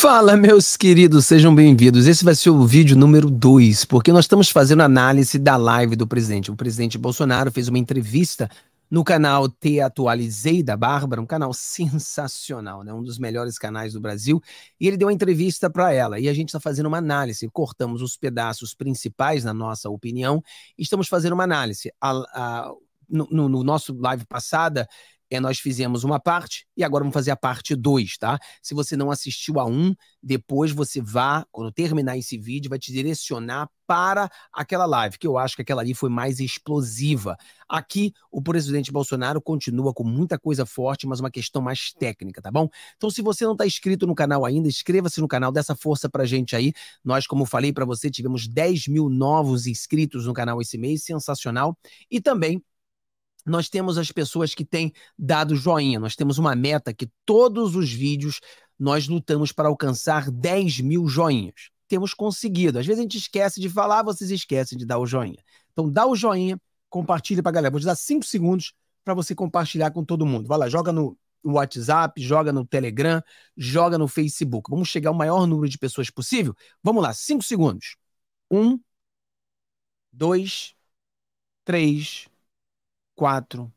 Fala, meus queridos, sejam bem-vindos. Esse vai ser o vídeo número 2, porque nós estamos fazendo análise da live do presidente. O presidente Bolsonaro fez uma entrevista no canal Te Atualizei da Bárbara, um canal sensacional, né? um dos melhores canais do Brasil, e ele deu uma entrevista para ela. E a gente está fazendo uma análise, cortamos os pedaços principais, na nossa opinião, e estamos fazendo uma análise. A, a, no, no, no, nosso live passada, é, nós fizemos uma parte e agora vamos fazer a parte 2, tá? Se você não assistiu a 1, um, depois você vá, quando terminar esse vídeo, vai te direcionar para aquela live, que eu acho que aquela ali foi mais explosiva. Aqui, o presidente Bolsonaro continua com muita coisa forte, mas uma questão mais técnica, tá bom? Então, se você não está inscrito no canal ainda, inscreva-se no canal, dê essa força pra gente aí. Nós, como falei para você, tivemos 10 mil novos inscritos no canal esse mês, sensacional. E também nós temos as pessoas que têm dado joinha. Nós temos uma meta que todos os vídeos nós lutamos para alcançar 10 mil joinhas. Temos conseguido. Às vezes a gente esquece de falar, vocês esquecem de dar o joinha. Então dá o joinha, compartilha para a galera. Vou te dar 5 segundos para você compartilhar com todo mundo. Vai lá, joga no WhatsApp, joga no Telegram, joga no Facebook. Vamos chegar ao maior número de pessoas possível? Vamos lá, 5 segundos. 1, 2, 3, 4 quatro,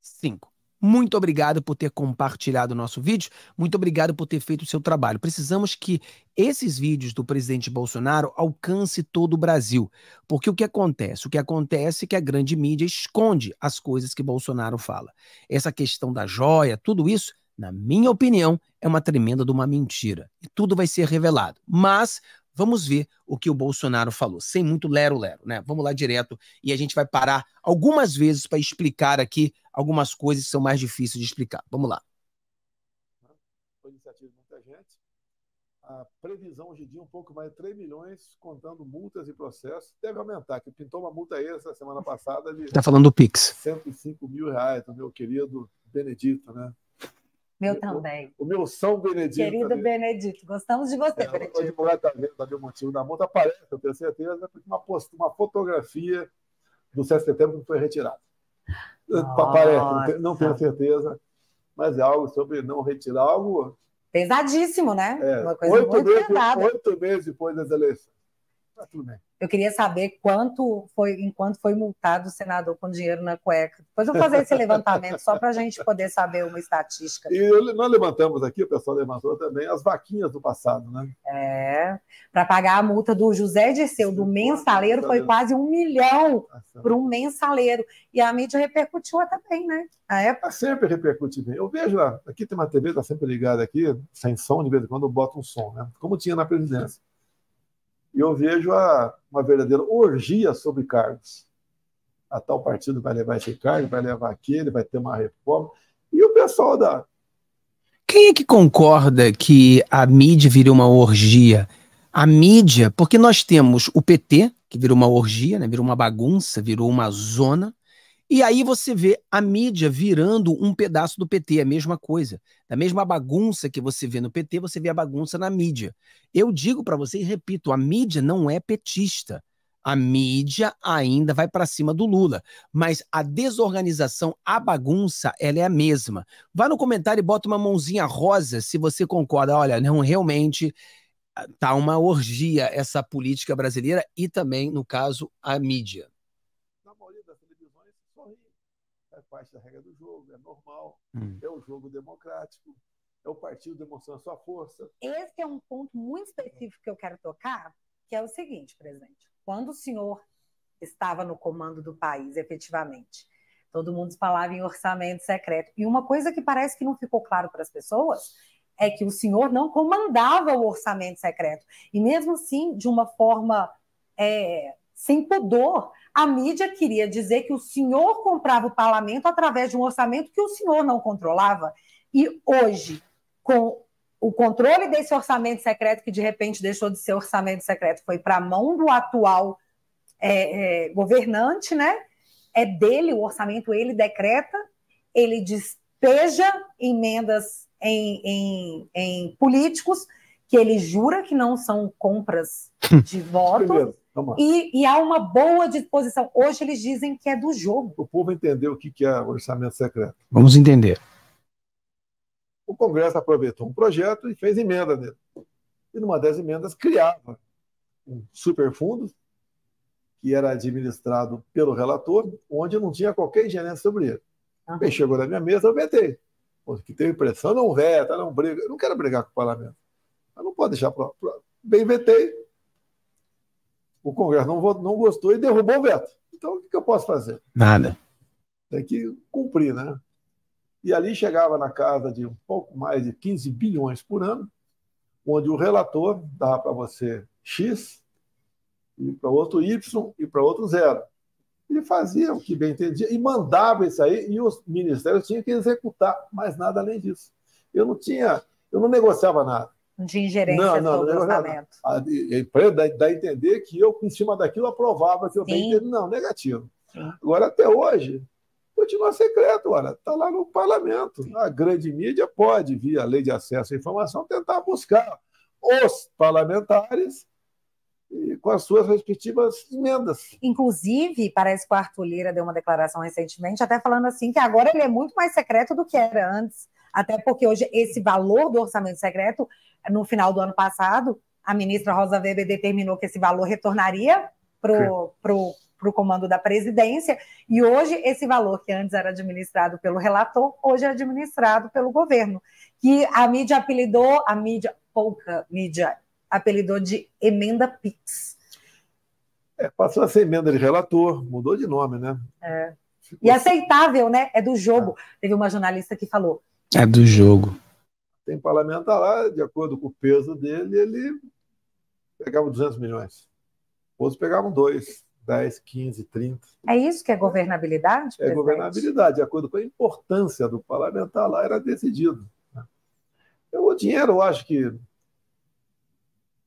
cinco. Muito obrigado por ter compartilhado o nosso vídeo. Muito obrigado por ter feito o seu trabalho. Precisamos que esses vídeos do presidente Bolsonaro alcance todo o Brasil. Porque o que acontece? O que acontece é que a grande mídia esconde as coisas que Bolsonaro fala. Essa questão da joia, tudo isso, na minha opinião, é uma tremenda de uma mentira. E tudo vai ser revelado. Mas Vamos ver o que o Bolsonaro falou, sem muito lero-lero, né? Vamos lá direto e a gente vai parar algumas vezes para explicar aqui algumas coisas que são mais difíceis de explicar. Vamos lá. Foi iniciativa de muita gente. A previsão hoje em dia é um pouco mais de 3 milhões, contando multas e processos. Deve aumentar, que pintou uma multa aí essa semana passada Está falando do Pix. 105 mil reais, meu querido Benedito, né? Meu também. O, meu São Benedito. Querido Benedito, gostamos de você, é, Benedito. O também está vendo montinho o motivo da monta aparece, eu tenho certeza, né, porque uma, uma fotografia do 7 de setembro foi retirada. Aparece, não tenho certeza, mas é algo sobre não retirar algo. Pesadíssimo, né? É, uma coisa oito muito meses, pesada. Oito meses depois das eleições. Está tudo bem. Eu queria saber quanto foi, enquanto foi multado o senador com dinheiro na cueca. Depois eu vou fazer esse levantamento só para a gente poder saber uma estatística. E eu, nós levantamos aqui, o pessoal levantou também, as vaquinhas do passado, né? É. Para pagar a multa do José Dirceu, do mensaleiro, foi quase um milhão tá para um mensaleiro. E a mídia repercutiu também, né? A época. Tá sempre repercute bem. Eu vejo lá, aqui tem uma TV, está sempre ligada aqui, sem som, de vez em quando eu boto um som, né? Como tinha na presidência. E eu vejo a, uma verdadeira orgia sobre cargos. A tal partido vai levar esse cargo, vai levar aquele, vai ter uma reforma. E o pessoal da. Quem é que concorda que a mídia vira uma orgia? A mídia, porque nós temos o PT, que virou uma orgia, né? virou uma bagunça, virou uma zona. E aí você vê a mídia virando um pedaço do PT, a mesma coisa. Da mesma bagunça que você vê no PT, você vê a bagunça na mídia. Eu digo para você e repito, a mídia não é petista. A mídia ainda vai para cima do Lula, mas a desorganização, a bagunça, ela é a mesma. Vá no comentário e bota uma mãozinha rosa se você concorda. Olha, não realmente tá uma orgia essa política brasileira e também, no caso, a mídia. parte da regra do jogo, é normal, hum. é um jogo democrático, é o partido demonstrando a sua força. Esse é um ponto muito específico que eu quero tocar, que é o seguinte, presidente. Quando o senhor estava no comando do país, efetivamente, todo mundo falava em orçamento secreto. E uma coisa que parece que não ficou claro para as pessoas é que o senhor não comandava o orçamento secreto. E mesmo assim, de uma forma é, sem pudor, a mídia queria dizer que o senhor comprava o parlamento através de um orçamento que o senhor não controlava. E hoje, com o controle desse orçamento secreto, que de repente deixou de ser orçamento secreto, foi para a mão do atual é, é, governante, né? É dele o orçamento, ele decreta, ele despeja emendas em, em, em políticos que ele jura que não são compras de votos. E, e, há uma boa disposição. Hoje eles dizem que é do jogo. O povo entendeu o que, é orçamento secreto. Vamos entender. O Congresso aproveitou um projeto e fez emenda nele. E numa das emendas criava um superfundo que era administrado pelo relator, onde não tinha qualquer ingerência sobre ele. Uhum. chegou na minha mesa, eu vetei. Que tem impressão, não veta, não briga. Eu não quero brigar com o parlamento. Mas não pode deixar. Pra... Bem, vetei o Congresso não, não gostou e derrubou o veto. Então, o que eu posso fazer? Nada. Tem que cumprir, né? E ali chegava na casa de um pouco mais de 15 bilhões por ano, onde o relator dava para você X, e para outro Y, e para outro zero. Ele fazia o que bem entendia e mandava isso aí, e os ministérios tinham que executar, mas nada além disso. Eu não tinha, eu não negociava nada de ingerência não, sobre não, é orçamento. Ah, é, Para dar a entender que eu, em cima daquilo, aprovava que eu bem Não, negativo. Sim. Agora, até hoje, continua secreto, olha, está lá no parlamento. A grande mídia pode, via lei de acesso à informação, tentar buscar os parlamentares com as suas respectivas emendas. Inclusive, parece que o Arthur Lira deu uma declaração recentemente, até falando assim que agora ele é muito mais secreto do que era antes. Até porque hoje esse valor do orçamento secreto no final do ano passado, a ministra Rosa Weber determinou que esse valor retornaria para o comando da presidência, e hoje esse valor que antes era administrado pelo relator, hoje é administrado pelo governo, que a mídia apelidou, a mídia, pouca mídia, apelidou de emenda PIX. É, passou a ser emenda de relator, mudou de nome, né? É. E assim. aceitável, né? É do jogo. É. Teve uma jornalista que falou. É do jogo. Tem parlamentar lá, de acordo com o peso dele, ele pegava 200 milhões. Outros pegavam dois, 10, 15, 30. É isso que é governabilidade? É presidente? governabilidade, de acordo com a importância do parlamentar lá, era decidido. Né? Então, o dinheiro, eu acho que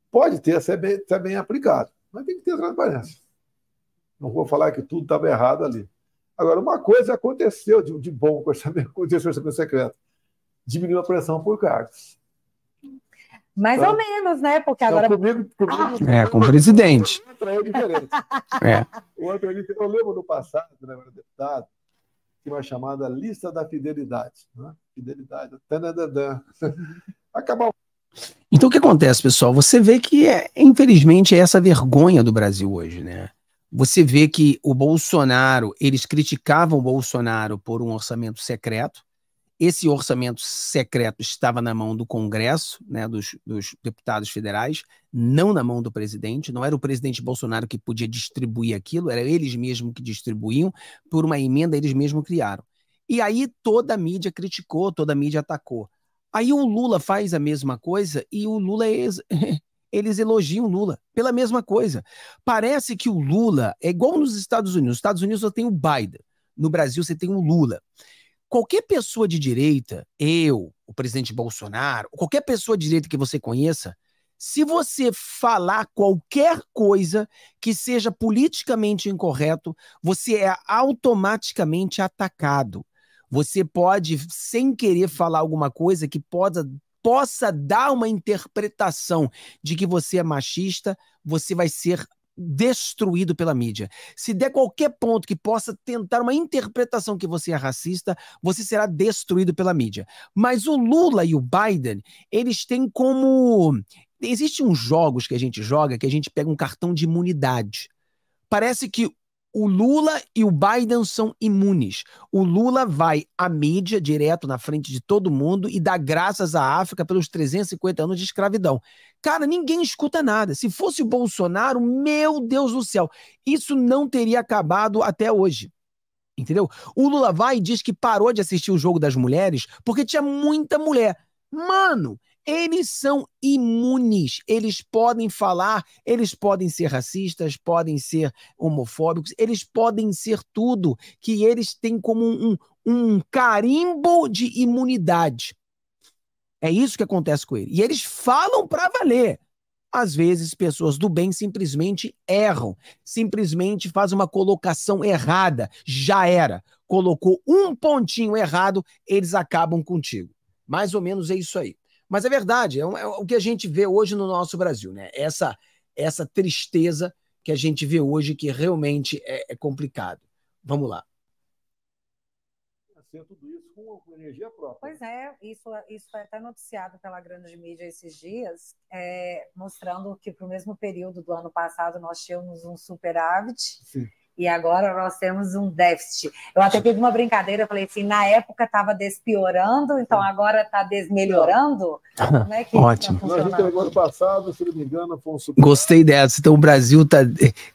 pode ter, ser é bem, ser é bem aplicado, mas tem que ter transparência. Não vou falar que tudo estava errado ali. Agora, uma coisa aconteceu de, de bom com esse orçamento secreto diminuiu a pressão por cargos. Mais então, ou menos, né? Porque então, agora. Comigo, comigo, ah. é, com o presidente. é. é. é Eu lembro do passado, né, meu deputado, que uma chamada lista da fidelidade. Né? Fidelidade. Tanadadã. Acabar então o que acontece, pessoal? Você vê que, é, infelizmente, é essa vergonha do Brasil hoje, né? Você vê que o Bolsonaro, eles criticavam o Bolsonaro por um orçamento secreto, esse orçamento secreto estava na mão do Congresso, né, dos, dos, deputados federais, não na mão do presidente. Não era o presidente Bolsonaro que podia distribuir aquilo, era eles mesmos que distribuíam por uma emenda eles mesmos criaram. E aí toda a mídia criticou, toda a mídia atacou. Aí o Lula faz a mesma coisa e o Lula é eles elogiam o Lula pela mesma coisa. Parece que o Lula é igual nos Estados Unidos. Nos Estados Unidos você tem o Biden, no Brasil você tem o Lula. Qualquer pessoa de direita, eu, o presidente Bolsonaro, qualquer pessoa de direita que você conheça, se você falar qualquer coisa que seja politicamente incorreto, você é automaticamente atacado. Você pode, sem querer, falar alguma coisa que possa, possa dar uma interpretação de que você é machista, você vai ser destruído pela mídia. Se der qualquer ponto que possa tentar uma interpretação que você é racista, você será destruído pela mídia. Mas o Lula e o Biden, eles têm como existem uns jogos que a gente joga que a gente pega um cartão de imunidade. Parece que o Lula e o Biden são imunes. O Lula vai à mídia direto na frente de todo mundo e dá graças à África pelos 350 anos de escravidão. Cara, ninguém escuta nada. Se fosse o Bolsonaro, meu Deus do céu, isso não teria acabado até hoje. Entendeu? O Lula vai e diz que parou de assistir o jogo das mulheres porque tinha muita mulher. Mano, eles são imunes, eles podem falar, eles podem ser racistas, podem ser homofóbicos, eles podem ser tudo que eles têm como um, um carimbo de imunidade. É isso que acontece com ele. E eles falam para valer. Às vezes, pessoas do bem simplesmente erram, simplesmente fazem uma colocação errada. Já era. Colocou um pontinho errado, eles acabam contigo. Mais ou menos é isso aí. Mas é verdade, é, um, é, o que a gente vê hoje no nosso Brasil, né? Essa, essa tristeza que a gente vê hoje que realmente é, é complicado. Vamos lá. Ser tudo isso com energia própria. Pois é, isso, isso foi até noticiado pela grande mídia esses dias, é, mostrando que para o mesmo período do ano passado nós tínhamos um superávit. Sim e agora nós temos um déficit. Eu até fiz uma brincadeira, eu falei assim, na época estava despiorando, então agora está desmelhorando? Como é que tá Ótimo. Tá teve ano passado, se não me engano, foi um super... Gostei dessa. Então o Brasil está...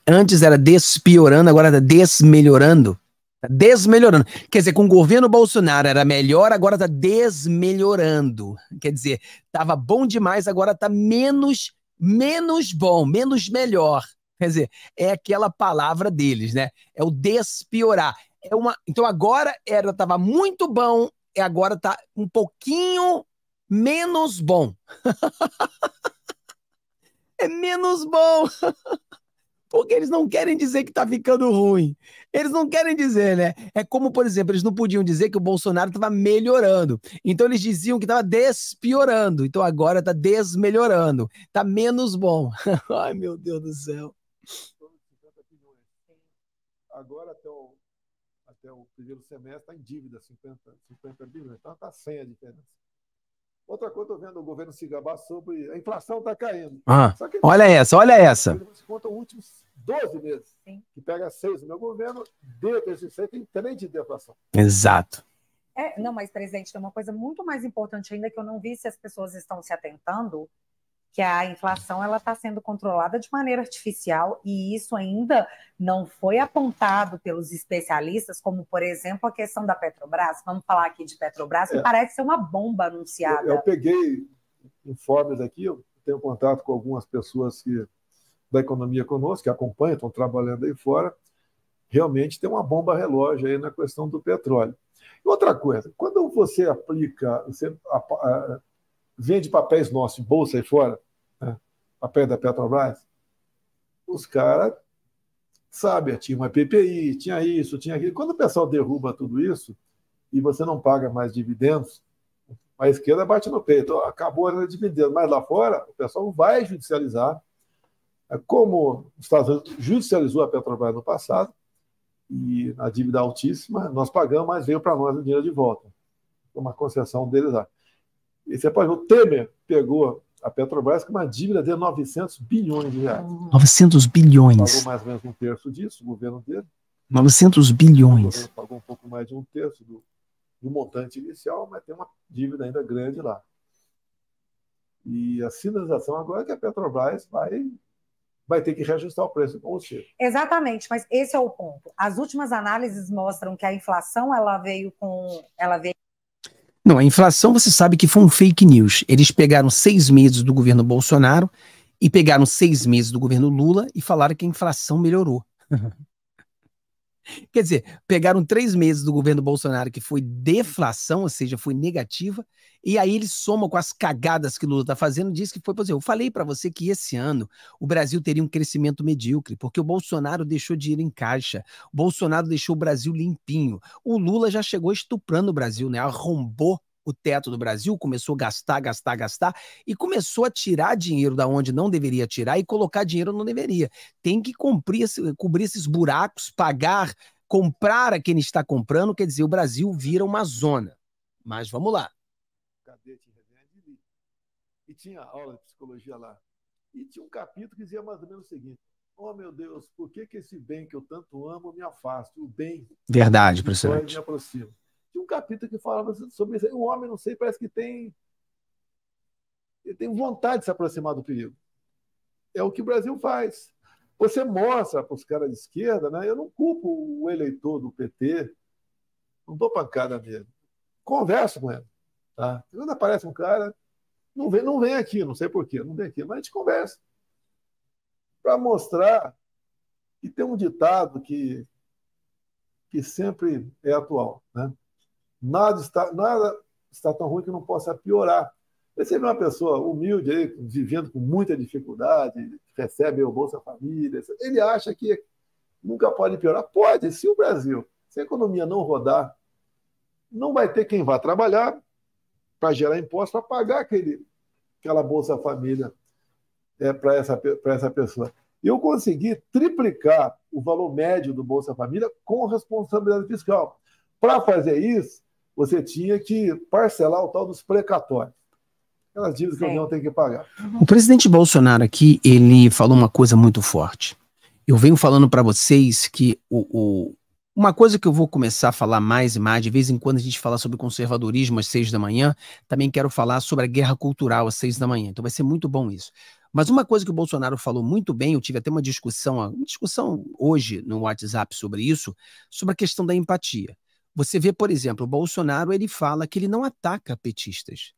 Antes era despiorando, agora está desmelhorando. está desmelhorando. Quer dizer, com o governo Bolsonaro era melhor, agora está desmelhorando. Quer dizer, estava bom demais, agora está menos, menos bom, menos melhor. Quer dizer, é aquela palavra deles, né? É o despiorar. É uma... Então agora era estava muito bom e agora está um pouquinho menos bom. é menos bom. Porque eles não querem dizer que está ficando ruim. Eles não querem dizer, né? É como, por exemplo, eles não podiam dizer que o Bolsonaro estava melhorando. Então eles diziam que estava despiorando. Então agora está desmelhorando. Está menos bom. Ai, meu Deus do céu agora até o, até o primeiro semestre está em dívida, 50, 50 bilhões. Então está sem a diferença. Outra coisa, estou vendo o governo se gabar sobre. A inflação está caindo. Ah, que, olha essa, olha essa. Se conta os últimos 12 meses, que pega seis O meu governo, deu desses seis tem três de deflação. Exato. É, não, mas, presidente, tem uma coisa muito mais importante ainda que eu não vi se as pessoas estão se atentando, que a inflação ela está sendo controlada de maneira artificial e isso ainda não foi apontado pelos especialistas, como por exemplo a questão da Petrobras. Vamos falar aqui de Petrobras, é. que parece ser uma bomba anunciada. Eu, eu peguei informes aqui, eu tenho contato com algumas pessoas que da economia conosco, que acompanham, estão trabalhando aí fora. Realmente tem uma bomba relógio aí na questão do petróleo. outra coisa, quando você aplica, você vende papéis nossos em bolsa aí fora, né? da Petrobras, os caras, sabe, ah, tinha uma PPI, tinha isso, tinha aquilo. Quando o pessoal derruba tudo isso e você não paga mais dividendos, a esquerda bate no peito, então, acabou a dividendos mas lá fora o pessoal vai judicializar, é como os Estados Unidos judicializou a Petrobras no passado, e a dívida altíssima, nós pagamos, mas veio para nós o dinheiro de volta. Uma concessão deles lá. Esse você o Temer pegou a Petrobras com uma dívida de 900 bilhões de reais. 900 hum. bilhões. Pagou mais ou menos um terço disso, o governo dele. 900 bilhões. Pagou um pouco mais de um terço do, do montante inicial, mas tem uma dívida ainda grande lá. E a sinalização agora é que a Petrobras vai, vai ter que reajustar o preço com você. Exatamente, mas esse é o ponto. As últimas análises mostram que a inflação ela veio com ela veio não, a inflação você sabe que foi um fake news. Eles pegaram seis meses do governo Bolsonaro e pegaram seis meses do governo Lula e falaram que a inflação melhorou. Uhum. Quer dizer, pegaram três meses do governo Bolsonaro que foi deflação, ou seja, foi negativa, e aí eles somam com as cagadas que Lula está fazendo, diz que foi, por exemplo, eu falei para você que esse ano o Brasil teria um crescimento medíocre, porque o Bolsonaro deixou dinheiro em caixa, o Bolsonaro deixou o Brasil limpinho, o Lula já chegou estuprando o Brasil, né? Arrombou o teto do Brasil, começou a gastar, gastar, gastar e começou a tirar dinheiro da onde não deveria tirar e colocar dinheiro onde não deveria. Tem que cumprir, cobrir esses buracos, pagar, comprar a quem está comprando, quer dizer, o Brasil vira uma zona. Mas vamos lá. Cadete e tinha aula de psicologia lá. E tinha um capítulo que dizia mais ou menos o seguinte: Oh, meu Deus, por que, que esse bem que eu tanto amo me afasta? O bem. Verdade, professor. Me aproxima. Tinha um capítulo que falava sobre isso. O homem, não sei, parece que tem. Ele tem vontade de se aproximar do perigo. É o que o Brasil faz. Você mostra para os caras de esquerda, né? Eu não culpo o eleitor do PT, não dou pancada nele. Converso com ele. Tá? Quando aparece um cara, não vem, não vem aqui, não sei porquê, não vem aqui, mas a gente conversa. Para mostrar que tem um ditado que, que sempre é atual. Né? Nada está, nada está tão ruim que não possa piorar. Você vê uma pessoa humilde, aí, vivendo com muita dificuldade, recebe o Bolsa Família, ele acha que nunca pode piorar. Pode, se o Brasil, se a economia não rodar, não vai ter quem vá trabalhar para gerar impostos, para pagar aquele, aquela Bolsa Família é, para essa, pra essa pessoa. Eu consegui triplicar o valor médio do Bolsa Família com responsabilidade fiscal. Para fazer isso, você tinha que parcelar o tal dos precatórios. Aquelas dívidas que a União tem que pagar. Uhum. O presidente Bolsonaro aqui, ele falou uma coisa muito forte. Eu venho falando para vocês que o, o, uma coisa que eu vou começar a falar mais e mais, de vez em quando a gente fala sobre conservadorismo às seis da manhã, também quero falar sobre a guerra cultural às seis da manhã. Então vai ser muito bom isso. Mas uma coisa que o Bolsonaro falou muito bem, eu tive até uma discussão, uma discussão hoje no WhatsApp sobre isso, sobre a questão da empatia. Você vê, por exemplo, o Bolsonaro ele fala que ele não ataca petistas.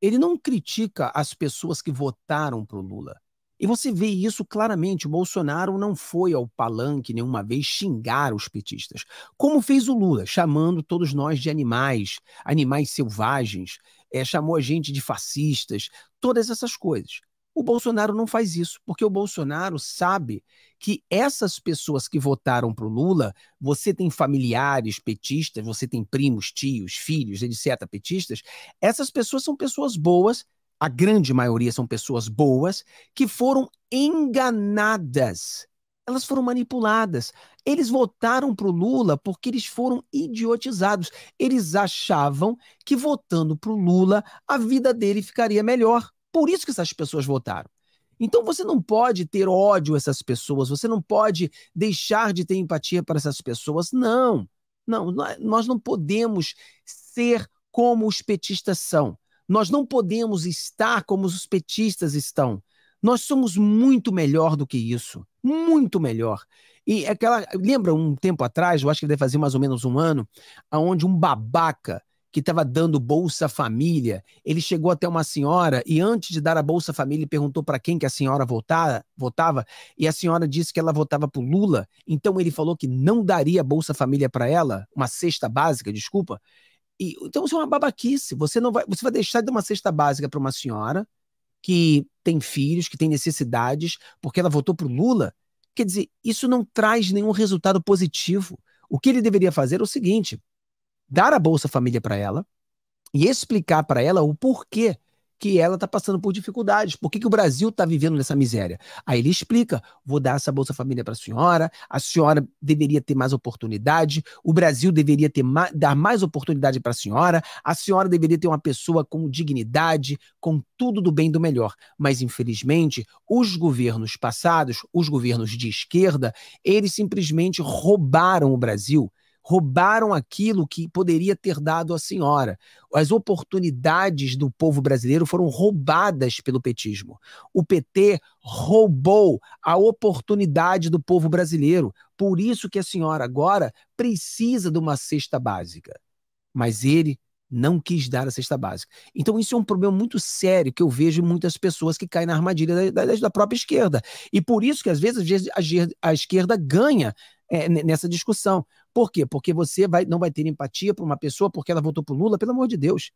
Ele não critica as pessoas que votaram para o Lula. E você vê isso claramente. O Bolsonaro não foi ao palanque nenhuma vez xingar os petistas, como fez o Lula, chamando todos nós de animais, animais selvagens, é, chamou a gente de fascistas, todas essas coisas. O Bolsonaro não faz isso, porque o Bolsonaro sabe que essas pessoas que votaram para o Lula, você tem familiares petistas, você tem primos, tios, filhos, etc., petistas, essas pessoas são pessoas boas, a grande maioria são pessoas boas, que foram enganadas. Elas foram manipuladas. Eles votaram para o Lula porque eles foram idiotizados. Eles achavam que votando para o Lula a vida dele ficaria melhor. Por isso que essas pessoas votaram. Então você não pode ter ódio a essas pessoas, você não pode deixar de ter empatia para essas pessoas. Não, não, nós não podemos ser como os petistas são. Nós não podemos estar como os petistas estão. Nós somos muito melhor do que isso, muito melhor. E aquela, lembra um tempo atrás, eu acho que deve fazer mais ou menos um ano, aonde um babaca que estava dando Bolsa Família, ele chegou até uma senhora e antes de dar a Bolsa Família perguntou para quem que a senhora votava, votava e a senhora disse que ela votava para Lula. Então ele falou que não daria Bolsa Família para ela, uma cesta básica, desculpa. E, então isso é uma babaquice. Você não vai, você vai deixar de dar uma cesta básica para uma senhora que tem filhos, que tem necessidades, porque ela votou para Lula. Quer dizer, isso não traz nenhum resultado positivo. O que ele deveria fazer é o seguinte: dar a Bolsa Família para ela e explicar para ela o porquê que ela está passando por dificuldades, por que, que o Brasil está vivendo nessa miséria. Aí ele explica: vou dar essa Bolsa Família para a senhora, a senhora deveria ter mais oportunidade, o Brasil deveria ter ma dar mais oportunidade para a senhora, a senhora deveria ter uma pessoa com dignidade, com tudo do bem do melhor. Mas, infelizmente, os governos passados, os governos de esquerda, eles simplesmente roubaram o Brasil roubaram aquilo que poderia ter dado à senhora. As oportunidades do povo brasileiro foram roubadas pelo petismo. O PT roubou a oportunidade do povo brasileiro. Por isso que a senhora agora precisa de uma cesta básica. Mas ele não quis dar a cesta básica. Então, isso é um problema muito sério que eu vejo muitas pessoas que caem na armadilha da, da, da própria esquerda. E por isso que, às vezes, a esquerda ganha é, nessa discussão. Por quê? Porque você vai, não vai ter empatia por uma pessoa porque ela votou pro Lula, pelo amor de Deus.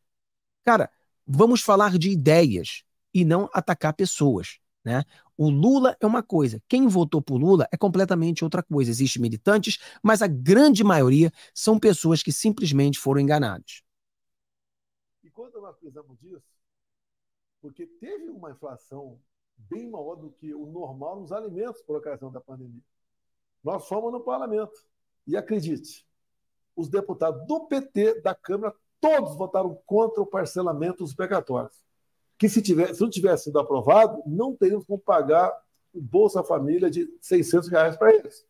Cara, vamos falar de ideias e não atacar pessoas. Né? O Lula é uma coisa, quem votou por Lula é completamente outra coisa. Existem militantes, mas a grande maioria são pessoas que simplesmente foram enganadas. E quando nós precisamos disso, porque teve uma inflação bem maior do que o normal nos alimentos por ocasião da pandemia. Nós fomos no parlamento. E acredite, os deputados do PT da Câmara, todos votaram contra o parcelamento dos precatórios. Que se, tivesse se não tivesse sido aprovado, não teríamos como pagar o Bolsa Família de 600 reais para eles.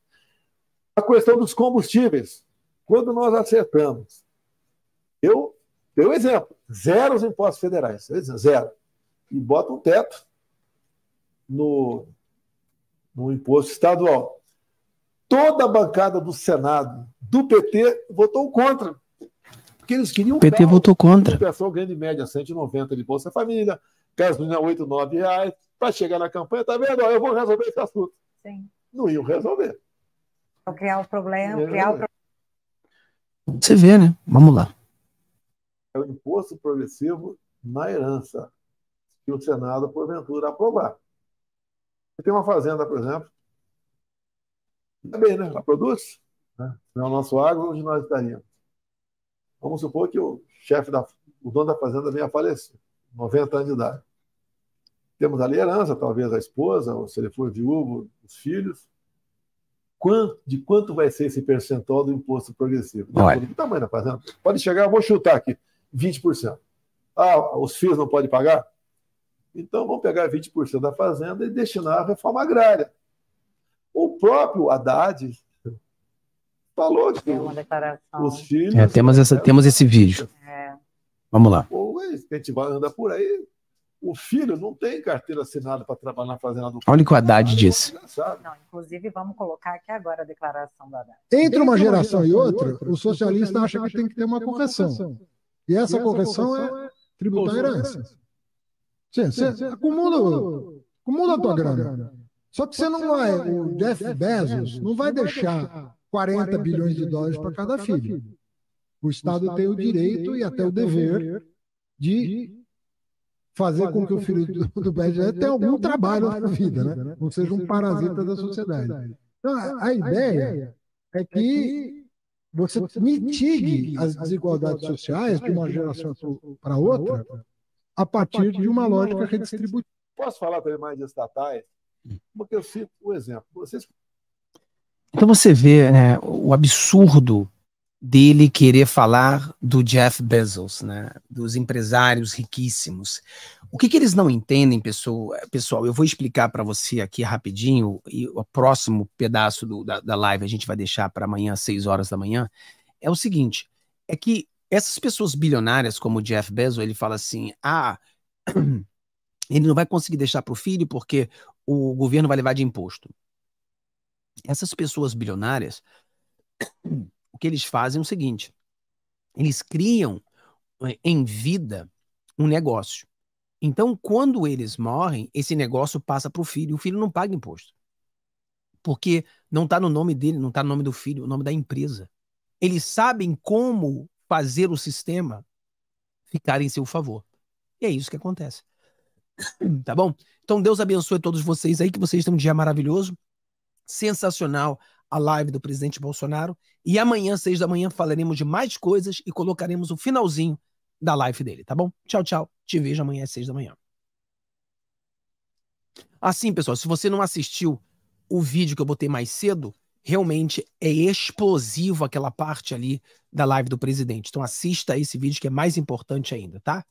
A questão dos combustíveis. Quando nós acertamos, eu dei um exemplo: zero os impostos federais, zero. E bota um teto no, no imposto estadual toda a bancada do Senado do PT votou contra. Porque eles queriam. O PT votou contra. O pessoal grande média, 190 de Bolsa Família, gasolina 8, 9 reais, para chegar na campanha, tá vendo? eu vou resolver esse assunto. Sim. Não iam resolver. Vou criar o problema, criar o problema. Você vê, né? Vamos lá. É o imposto progressivo na herança, que o Senado, porventura, aprovar. Você tem uma fazenda, por exemplo, também, né? Ela produz. É. não é o nosso agro, onde nós estaríamos? Vamos supor que o chefe, da, o dono da fazenda venha a falecer, 90 anos de idade. Temos ali herança, talvez a esposa, ou se ele for viúvo, os filhos. Quanto, de quanto vai ser esse percentual do imposto progressivo? Olha. tamanho da fazenda? Pode chegar, vou chutar aqui, 20%. Ah, os filhos não podem pagar? Então, vamos pegar 20% da fazenda e destinar à reforma agrária. O próprio Haddad falou que os filhos. É, temos, essa, temos esse vídeo. É. Vamos lá. O ex-presidente vai por aí. O filho não tem carteira assinada para trabalhar na fazenda do Olha o que o Haddad é disse. Não, inclusive, vamos colocar aqui agora a declaração do Haddad. Entre uma geração e outra, o socialista acha que tem que ter uma correção. E essa é correção é tributar a herança. Sim, sim, acumula, acumula a tua grana. Só que você não vai, o Jeff Bezos não vai deixar 40 bilhões de dólares para cada filho. O Estado tem o direito e até o dever de fazer com que o filho do Bezos tenha algum trabalho na vida, né? né? não seja um parasita da sociedade. Então, a então, ideia é, é que você mitigue as desigualdades sociais de uma geração para outra a partir de uma lógica é redistributiva. Posso falar também mais das estatais? Porque eu cito o exemplo. Vocês... Então você vê né, o absurdo dele querer falar do Jeff Bezos, né, dos empresários riquíssimos. O que, que eles não entendem, pessoal, pessoal eu vou explicar para você aqui rapidinho, e o próximo pedaço do, da, da live a gente vai deixar para amanhã, às 6 horas da manhã, é o seguinte, é que essas pessoas bilionárias, como o Jeff Bezos, ele fala assim, ah, ele não vai conseguir deixar para o filho porque o governo vai levar de imposto? Essas pessoas bilionárias, o que eles fazem é o seguinte: eles criam eh, em vida um negócio. Então, quando eles morrem, esse negócio passa para o filho. O filho não paga imposto. Porque não está no nome dele, não está no nome do filho, o no nome da empresa. Eles sabem como fazer o sistema ficar em seu favor. E é isso que acontece. tá bom? Então Deus abençoe todos vocês aí, que vocês tenham um dia maravilhoso, sensacional a live do presidente Bolsonaro. E amanhã, seis da manhã, falaremos de mais coisas e colocaremos o finalzinho da live dele, tá bom? Tchau, tchau. Te vejo amanhã às seis da manhã. Assim, pessoal, se você não assistiu o vídeo que eu botei mais cedo, realmente é explosivo aquela parte ali da live do presidente. Então assista esse vídeo que é mais importante ainda, tá?